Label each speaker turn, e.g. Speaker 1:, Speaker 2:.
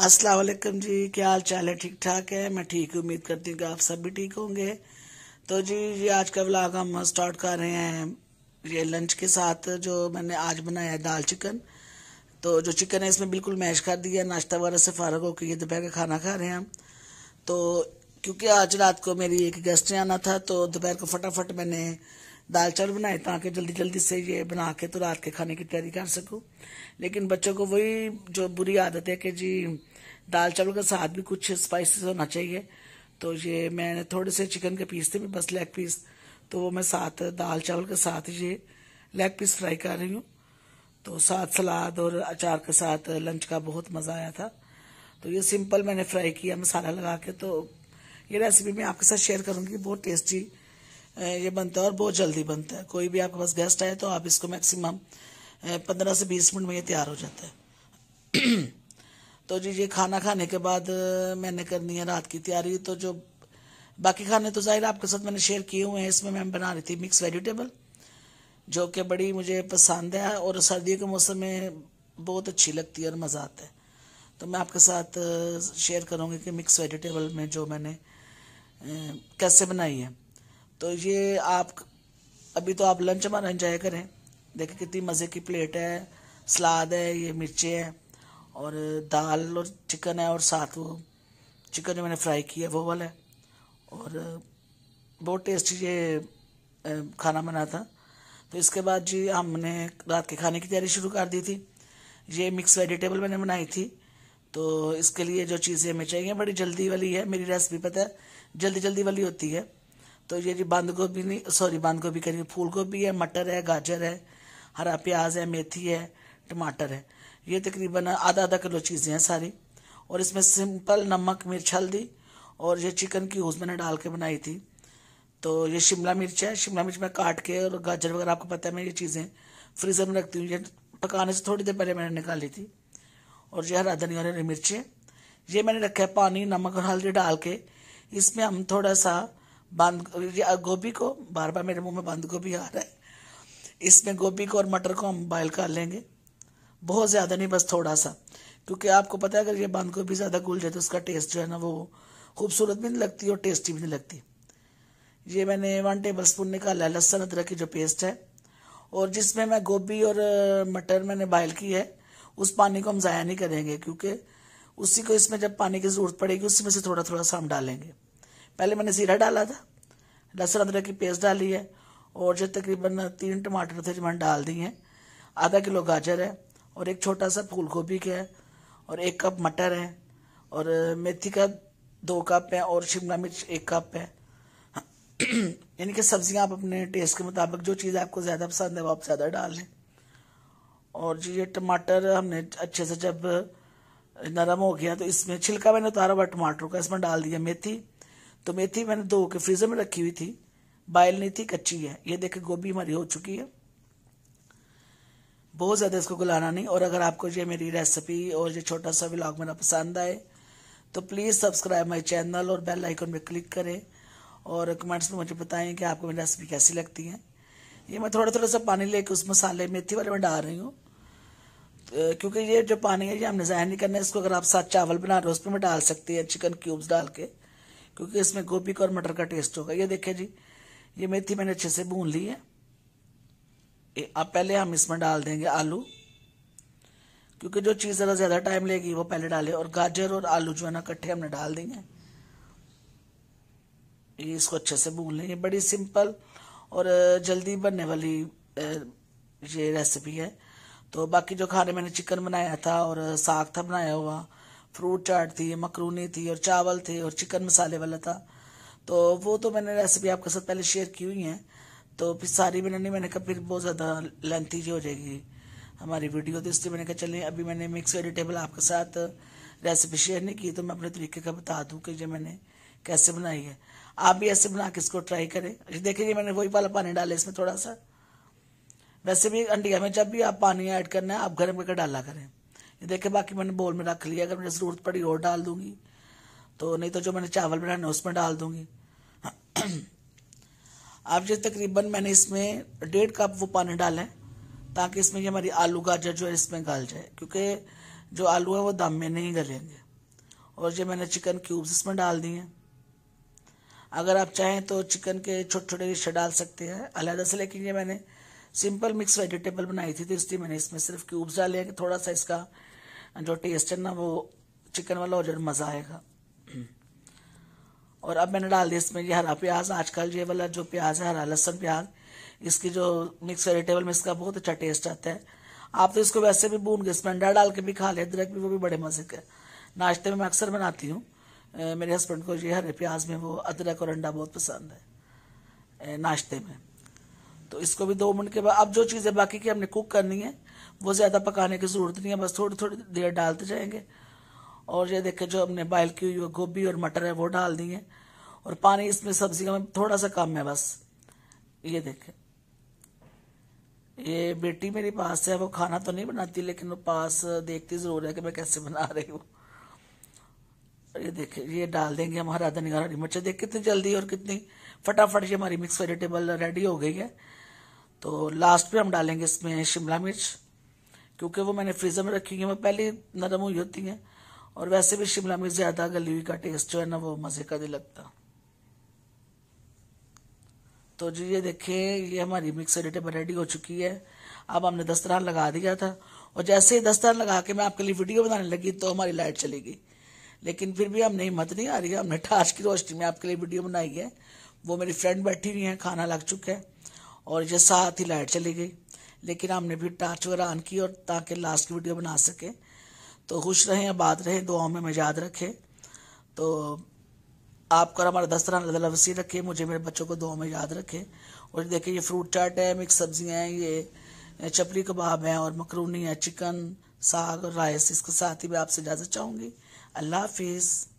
Speaker 1: अस्सलाम वालेकुम जी क्या हाल चाल है ठीक ठाक है मैं ठीक उम्मीद करती हूँ कि आप सब भी ठीक होंगे तो जी ये आज का व्लॉग हम स्टार्ट कर रहे हैं ये लंच के साथ जो मैंने आज बनाया है दाल चिकन तो जो चिकन है इसमें बिल्कुल मैश कर दिया नाश्ता वगैरह से फारग होकर ये दोपहर का खाना खा रहे हैं हम तो क्योंकि आज रात को मेरी एक गेस्ट ने आना था तो दोपहर को फटाफट मैंने दाल चावल बनाए ताकि जल्दी जल्दी से ये बना के तो रात के खाने की तैयारी कर सकूँ लेकिन बच्चों को वही जो बुरी आदत है कि जी दाल चावल के साथ भी कुछ स्पाइसेस होना चाहिए तो ये मैंने थोड़े से चिकन के पीस थे बस लेग पीस तो वो मैं साथ दाल चावल के साथ ये लेग पीस फ्राई कर रही हूँ तो साथ सलाद और अचार के साथ लंच का बहुत मज़ा आया था तो ये सिंपल मैंने फ्राई किया मसाला लगा के तो ये रेसिपी मैं आपके साथ शेयर करूँगी बहुत टेस्टी ये बनता है और बहुत जल्दी बनता है कोई भी आपके पास गेस्ट आए तो आप इसको मैक्सिमम पंद्रह से बीस मिनट में ये तैयार हो जाता है तो जी ये खाना खाने के बाद मैंने करनी है रात की तैयारी तो जो बाकी खाने तो ज़ाहिर आपके साथ मैंने शेयर किए हुए हैं इसमें मैं बना रही थी मिक्स वेजिटेबल जो कि बड़ी मुझे पसंद है और सर्दियों के मौसम में बहुत अच्छी लगती है और मज़ा आता है तो मैं आपके साथ शेयर करूँगी कि मिक्स वेजिटेबल में जो मैंने कैसे बनाई है तो ये आप अभी तो आप लंच मन एंजॉय करें देखें कितनी मज़े की प्लेट है सलाद है ये मिर्चें हैं और दाल और चिकन है और साथ वो चिकन जो मैंने फ्राई किया वो वाला है और बहुत टेस्टी ये खाना बना था तो इसके बाद जी हमने रात के खाने की तैयारी शुरू कर दी थी ये मिक्स वेजिटेबल मैंने बनाई थी तो इसके लिए जो चीज़ें हमें चाहिए बड़ी जल्दी वाली है मेरी रेसिपी पता है जल्दी जल्दी वाली होती है तो ये जी बंद गोभी नहीं सॉरी बंद गोभी करेंगे फूल गोभी है मटर है गाजर है हरा प्याज है मेथी है टमाटर है ये तकरीबन आधा आधा किलो चीज़ें हैं सारी और इसमें सिंपल नमक मिर्च हल्दी और ये चिकन की हूस मैंने डाल के बनाई थी तो ये शिमला मिर्च है शिमला मिर्च मैं काट के और गाजर वगैरह आपको पता है मैं ये चीज़ें फ्रीज़र में रखती हूँ ये पकाने से थोड़ी देर पहले मैंने निकाली थी और ये हरा धनिया और हरी मिर्चें ये मैंने रखा है पानी नमक और हल्दी डाल के इसमें हम थोड़ा सा बंद गोभी को बार बार मेरे मुंह में बंद गोभी आ रहा है इसमें गोभी को और मटर को हम बॉयल कर लेंगे बहुत ज़्यादा नहीं बस थोड़ा सा क्योंकि आपको पता है अगर ये बंद गोभी ज़्यादा घुल जाए तो उसका टेस्ट जो है ना वो खूबसूरत भी नहीं लगती और टेस्टी भी नहीं लगती ये मैंने वन टेबल स्पून निकाला है लहसुन अदरक की जो पेस्ट है और जिसमें मैं गोभी और मटर मैंने बॉयल की है उस पानी को हम ज़ाया नहीं करेंगे क्योंकि उसी को इसमें जब पानी की ज़रूरत पड़ेगी उसी में से थोड़ा थोड़ा सा हम डालेंगे पहले मैंने ज़ीरा डाला था लहसुन अदरक की पेस्ट डाली है और जो तकरीबन तीन टमाटर थे जो मैंने डाल दिए हैं आधा किलो गाजर है और एक छोटा सा फूल गोभी का है और एक कप मटर है और मेथी का दो कप है और शिमला मिर्च एक कप है यानी कि सब्जियां आप अपने टेस्ट के मुताबिक जो चीज़ आपको ज़्यादा पसंद है वो आप ज़्यादा डाल लें और जी ये टमाटर हमने अच्छे से जब नरम हो गया तो इसमें छिलका मैंने उतारा हुआ टमाटर का इसमें डाल दिया मेथी तो मेथी मैंने दो के फ्रीजर में रखी हुई थी बायल नहीं थी कच्ची है ये देखे गोभी हमारी हो चुकी है बहुत ज़्यादा इसको गुलाना नहीं और अगर आपको ये मेरी रेसिपी और ये छोटा सा व्लॉग मेरा पसंद आए तो प्लीज़ सब्सक्राइब माई चैनल और बेल आइकन पर क्लिक करें और कमेंट्स में मुझे बताएं कि आपको मेरी रेसिपी कैसी लगती है ये मैं थोड़ा थोड़ा सा पानी लेके उस मसाले मेथी वाले में डाल रही हूँ तो क्योंकि ये जो पानी है ये हमने ज़ाहिर नहीं करना है इसको अगर आप साथ चावल बना रहे हो उस पर मैं डाल सकती है चिकन क्यूब्स डाल के क्योंकि इसमें गोभी का और मटर का टेस्ट होगा ये देखे जी ये मेथी मैंने अच्छे से भून ली है अब पहले हम इसमें डाल देंगे आलू क्योंकि जो चीज़ ज़रा ज़्यादा टाइम लेगी वो पहले डाले और गाजर और आलू जो है ना इकट्ठे हमने डाल देंगे ये इसको अच्छे से भून लेंगे बड़ी सिंपल और जल्दी बनने वाली ये रेसिपी है तो बाकी जो खाने मैंने चिकन बनाया था और साग था बनाया हुआ फ्रूट चाट थी मकरूनी थी और चावल थे और चिकन मसाले वाला था तो वो तो मैंने रेसिपी आपके साथ पहले शेयर की हुई है तो फिर सारी बनानी मैंने कहा फिर बहुत ज़्यादा लेंथी जो हो जाएगी हमारी वीडियो तो इसलिए मैंने कहा चलें अभी मैंने मिक्स वेजिटेबल आपके साथ रेसिपी शेयर नहीं की तो मैं अपने तरीके का बता दूँ कि ये मैंने कैसे बनाई है आप भी ऐसे बना के इसको ट्राई करें देखेंगे मैंने वही वाला पानी डाला इसमें थोड़ा सा वैसे भी अंडिया में जब भी आप पानी ऐड करना है आप गर्म करके डाला करें देखे बाकी मैंने बोल में रख लिया अगर मुझे ज़रूरत पड़ी और डाल दूंगी तो नहीं तो जो मैंने चावल बनाने उसमें डाल दूंगी आप जो तकरीबन मैंने इसमें डेढ़ कप वो पानी डाला है ताकि इसमें ये हमारी आलू गाजर जो है इसमें गल जाए क्योंकि जो आलू है वो दम में नहीं गलेंगे और ये मैंने चिकन क्यूब्स इसमें डाल दिए हैं अगर आप चाहें तो चिकन के छोटे छोटे हिस्से डाल सकते हैं अलहदा से लेकिन ये मैंने सिंपल मिक्स वेजिटेबल बनाई थी तो इसलिए मैंने इसमें सिर्फ क्यूब्स डाले हैं कि थोड़ा सा इसका जो टेस्ट है ना वो चिकन वाला और जो मज़ा आएगा और अब मैंने डाल दिया इसमें ये हरा प्याज आजकल ये वाला जो प्याज है हरा लहसुन प्याज इसकी जो मिक्स वेजिटेबल में इसका बहुत अच्छा टेस्ट आता है आप तो इसको वैसे भी भून के इसमें अंडा डाल के भी खा ले अदरक भी वो भी बड़े मज़े के नाश्ते में मैं अक्सर बनाती हूँ मेरे हस्बैंड को ये हरे प्याज में वो अदरक और अंडा बहुत पसंद है नाश्ते में तो इसको भी दो मिनट के बाद अब जो चीज़ें बाकी की हमने कुक करनी है वो ज़्यादा पकाने की ज़रूरत नहीं है बस थोड़ी थोड़ी देर डालते जाएंगे और ये देखे जो हमने बॉयल की हुई गोभी और मटर है वो डाल दिए और पानी इसमें सब्जी का थोड़ा सा कम है बस ये देखे ये बेटी मेरी पास है वो खाना तो नहीं बनाती लेकिन वो पास देखती ज़रूर है कि मैं कैसे बना रही हूँ ये देखे ये डाल देंगे हम हरा धनिया हरी मिर्च देख कितनी जल्दी और कितनी फटाफट ये हमारी मिक्स वेजिटेबल रेडी हो गई है तो लास्ट पे हम डालेंगे इसमें शिमला मिर्च क्योंकि वो मैंने फ्रीज़र में रखी हुई वो पहले नरम हुई होती है और वैसे भी शिमला मिर्च ज़्यादा गली हुई का टेस्ट जो है ना वो मज़े का नहीं लगता तो जी ये देखे ये हमारी मिक्स वेजिटेबल रेडी हो चुकी है अब हमने दस्तरान लगा दिया था और जैसे ही दस्तरान लगा के मैं आपके लिए वीडियो बनाने लगी तो हमारी लाइट चली गई लेकिन फिर भी हमने हिम्मत नहीं आ रही है हमने ठास की रोशनी में आपके लिए वीडियो बनाई है वो मेरी फ्रेंड बैठी हुई है खाना लग चुका है और ये साथ ही लाइट चली गई लेकिन हमने भी टाँच वगैरह ऑन की और ताकि लास्ट की वीडियो बना सके तो खुश रहें आबाद रहें दुआओं में मजाद रखें तो आपका हमारा दस तरह वसी रखे मुझे मेरे बच्चों को दुआओं में याद रखें और देखिए ये फ्रूट चाट है मिक्स सब्जियाँ हैं ये चपली कबाब हैं और मकरूनी है चिकन साग और राइस इसके साथ ही मैं आपसे इजाज़त चाहूँगी अल्लाह हाफिज़